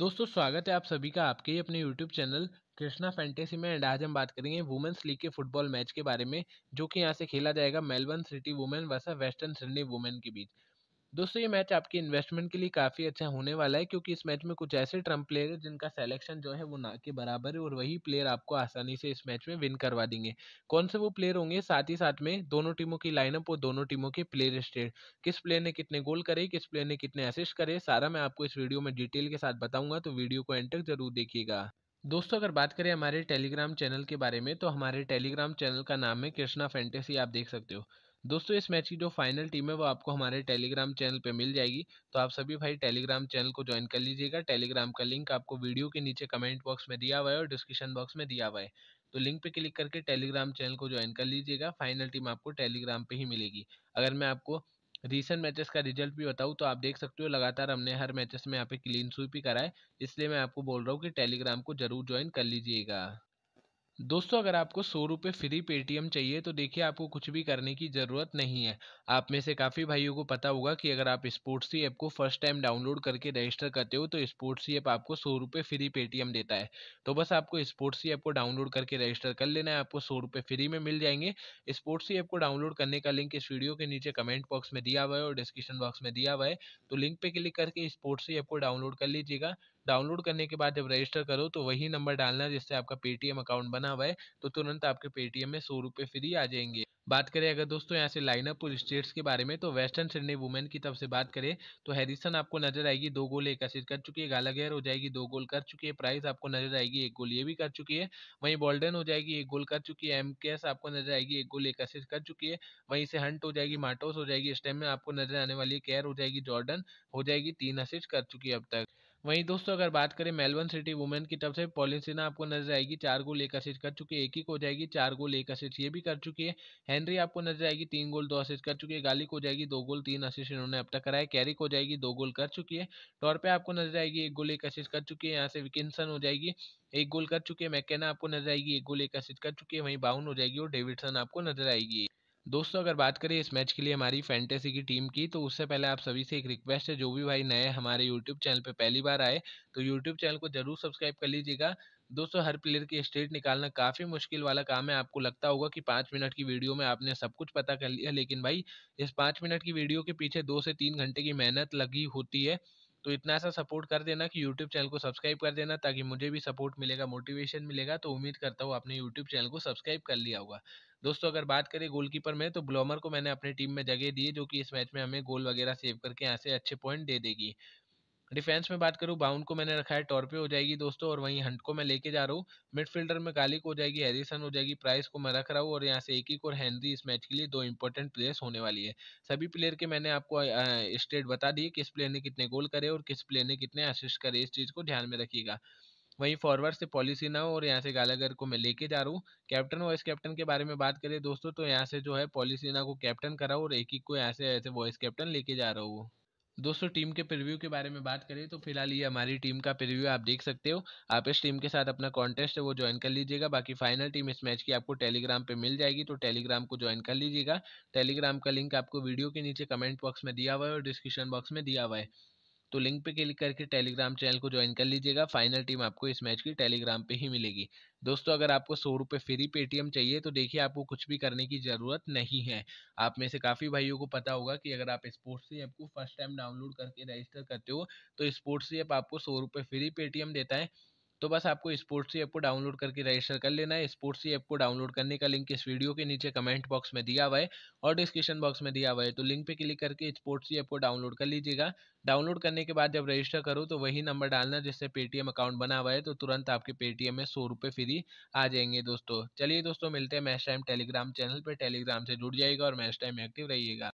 दोस्तों स्वागत है आप सभी का आपके अपने यूट्यूब चैनल कृष्णा फैंटेसी में एंड आज हम बात करेंगे वुमेंस लीग के फुटबॉल मैच के बारे में जो कि यहाँ से खेला जाएगा Melbourne City women versus Western Sydney women के बीच दोस्तों ये मैच आपकी इन्वेस्टमेंट के लिए काफ़ी अच्छा होने वाला है क्योंकि इस मैच में कुछ ऐसे ट्रम्प प्लेयर हैं जिनका सेलेक्शन जो है वो ना के बराबर है और वही प्लेयर आपको आसानी से इस मैच में विन करवा देंगे कौन से वो प्लेयर होंगे साथ ही साथ में दोनों टीमों की लाइनअप और दोनों टीमों के प्लेयर स्टेट किस प्लेयर ने कितने गोल करे किस प्लेयर ने कितने असिस्ट करे सारा मैं आपको इस वीडियो में डिटेल के साथ बताऊंगा तो वीडियो को एंड तक जरूर देखिएगा दोस्तों अगर बात करें हमारे टेलीग्राम चैनल के बारे में तो हमारे टेलीग्राम चैनल का नाम है कृष्णा फैंटेसी आप देख सकते हो दोस्तों इस मैच की जो फाइनल टीम है वो आपको हमारे टेलीग्राम चैनल पे मिल जाएगी तो आप सभी भाई टेलीग्राम चैनल को ज्वाइन कर लीजिएगा टेलीग्राम का लिंक आपको वीडियो के नीचे कमेंट बॉक्स में दिया हुआ है और डिस्क्रिप्शन बॉक्स में दिया हुआ है तो लिंक पे क्लिक करके टेलीग्राम चैनल को ज्वाइन कर लीजिएगा फाइनल टीम आपको टेलीग्राम पर ही मिलेगी अगर मैं आपको रिसेंट मैचेस का रिजल्ट भी बताऊँ तो आप देख सकते हो लगातार हमने हर मैचेस में यहाँ पे क्लीन स्वीप ही कराए इसलिए मैं आपको बोल रहा हूँ कि टेलीग्राम को जरूर ज्वाइन कर लीजिएगा दोस्तों अगर आपको सौ रुपये फ्री पेटीएम चाहिए तो देखिए आपको कुछ भी करने की ज़रूरत नहीं है आप में से काफ़ी भाइयों को पता होगा कि अगर आप स्पोर्ट्स ऐप को फर्स्ट टाइम डाउनलोड करके रजिस्टर करते हो तो स्पोर्ट्स ऐप आपको सौ रुपये फ्री पेटीएम देता है तो बस आपको स्पोर्ट्स ऐप को डाउनलोड करके रजिस्टर कर लेना है आपको सौ रुपये फ्री में मिल जाएंगे स्पोर्ट्स ऐप को डाउनलोड करने का लिंक इस वीडियो के नीचे कमेंट बॉक्स में दिया हुआ है और डिस्क्रिप्शन बॉक्स में दिया हुआ है तो लिंक पर क्लिक करके स्पोर्ट्स ऐप को डाउनलोड कर लीजिएगा डाउनलोड करने के बाद जब रजिस्टर करो तो वही नंबर डालना जिससे आपका पेटीएम अकाउंट बना हुआ है तो तुरंत आपके पेटीएम में सौ रुपये फ्री आ जाएंगे बात करें अगर दोस्तों यहाँ से लाइनअप और स्टेट्स के बारे में तो वेस्टर्न सिडनी वुमेन की तरफ से बात करें तो हैरिसन आपको नजर आएगी दो गोल एक असिस्ट कर चुकी है गालागेर हो जाएगी दो गोल कर चुकी है प्राइस आपको नजर आएगी एक गोल ये भी कर चुकी है वहीं बॉल्डन हो जाएगी एक गोल कर चुकी है एम आपको नजर आएगी एक गोल एक असिस्ट कर चुकी है वहीं से हंट हो जाएगी माटोस हो जाएगी इस टाइम में आपको नजर आने वाली है हो जाएगी जॉर्डन हो जाएगी तीन असिस्ट कर चुकी है अब तक वहीं दोस्तों अगर बात करें मेलबर्न सिटी वुमेन की तरफ से पॉलिन आपको नजर आएगी चार गोल एक असिस्ट कर चुकी है एक ही हो जाएगी चार गोल एक असिस्ट ये भी कर चुकी है हेनरी आपको नजर आएगी तीन गोल दो असिस्ट कर चुकी है गालिक हो जाएगी दो गोल तीन असिस्ट इन्होंने अब तक कराया कैरिक हो जाएगी दो गोल कर चुकी है टॉर आपको नजर आएगी एक गोल एक असिस्ट कर चुकी है यहाँ से विकिनसन हो जाएगी एक गोल कर चुकी है मैकेना आपको नजर आएगी एक गोल एक असिस्ट कर चुकी है वहीं बाउन हो जाएगी और डेविडसन आपको नजर आएगी दोस्तों अगर बात करें इस मैच के लिए हमारी फैंटेसी की टीम की तो उससे पहले आप सभी से एक रिक्वेस्ट है जो भी भाई नए हमारे यूट्यूब चैनल पर पहली बार आए तो यूट्यूब चैनल को जरूर सब्सक्राइब कर लीजिएगा दोस्तों हर प्लेयर की स्टेट निकालना काफ़ी मुश्किल वाला काम है आपको लगता होगा कि पाँच मिनट की वीडियो में आपने सब कुछ पता कर लिया लेकिन भाई इस पाँच मिनट की वीडियो के पीछे दो से तीन घंटे की मेहनत लगी होती है तो इतना सा सपोर्ट कर देना कि यूट्यूब चैनल को सब्सक्राइब कर देना ताकि मुझे भी सपोर्ट मिलेगा मोटिवेशन मिलेगा तो उम्मीद करता हूँ आपने यूट्यूब चैनल को सब्सक्राइब कर लिया होगा दोस्तों अगर बात करें गोलकीपर में तो ब्लॉमर को मैंने अपनी टीम में जगह दी जो कि इस मैच में हमें गोल वगैरह सेव करके यहाँ से अच्छे पॉइंट दे देगी डिफेंस में बात करूँ बाउंड को मैंने रखा है टॉर्पे हो जाएगी दोस्तों और वहीं हंट को मैं लेके जा रहा हूँ मिडफील्डर में गालिक हो जाएगी हैरिसन हो जाएगी प्राइस को मैं रख रहा हूँ और यहाँ से एक एक और हेनरी इस मैच के लिए दो इंपॉर्टेंट प्लेयर्स होने वाली है सभी प्लेयर के मैंने आपको स्टेट बता दिए किस प्लेयर ने कितने गोल करे और किस प्लेयर ने कितने असिस्ट करे इस चीज़ को ध्यान में रखिएगा वहीं फॉरवर्ड से पॉलिसी ना हो और यहाँ से गालागर को मैं लेके जा रहा हूँ कैप्टन वॉइस कैप्टन के बारे में बात करें दोस्तों तो यहाँ से जो है पॉलिसी ना को कैप्टन करा और एक एक को यहाँ से ऐसे वॉइस कैप्टन लेके जा रहा हूँ दोस्तों टीम के प्रिव्यू के बारे में बात करें तो फिलहाल ये हमारी टीम का प्रिव्यू आप देख सकते हो आप इस टीम के साथ अपना कॉन्टेस्ट है वो ज्वाइन कर लीजिएगा बाकी फाइनल टीम इस मैच की आपको टेलीग्राम पे मिल जाएगी तो टेलीग्राम को ज्वाइन कर लीजिएगा टेलीग्राम का लिंक आपको वीडियो के नीचे कमेंट बॉक्स में दिया हुआ है और डिस्क्रिप्शन बॉक्स में दिया हुआ है तो लिंक पे क्लिक करके टेलीग्राम चैनल को ज्वाइन कर लीजिएगा फाइनल टीम आपको इस मैच की टेलीग्राम पे ही मिलेगी दोस्तों अगर आपको सौ रुपये फ्री पेटीएम चाहिए तो देखिए आपको कुछ भी करने की ज़रूरत नहीं है आप में से काफ़ी भाइयों को पता होगा कि अगर आप स्पोर्ट्स ऐप को फर्स्ट टाइम डाउनलोड करके रजिस्टर करते हो तो स्पोर्ट्स ऐप आपको सौ रुपये फ्री पेटीएम देता है तो बस आपको स्पोर्ट्स ऐप को डाउनलोड करके रजिस्टर कर लेना है स्पोर्ट्स ऐप को डाउनलोड करने का लिंक इस वीडियो के नीचे कमेंट बॉक्स में दिया हुआ है और डिस्क्रिप्शन बॉक्स में दिया हुआ है तो लिंक पे क्लिक करके स्पोर्ट्स ऐप को डाउनलोड कर लीजिएगा डाउनलोड करने के बाद जब रजिस्टर करो तो वही नंबर डालना जिससे पेटीएम अकाउंट बना हुआ है तो तुरंत आपके पेटीएम में सौ रुपये फ्री आ जाएंगे दोस्तों चलिए दोस्तों मिलते हैं मैच टाइम टेलीग्राम चैनल पर टेलीग्राम से जुड़ जाएगा और मैच टाइम एक्टिव रहिएगा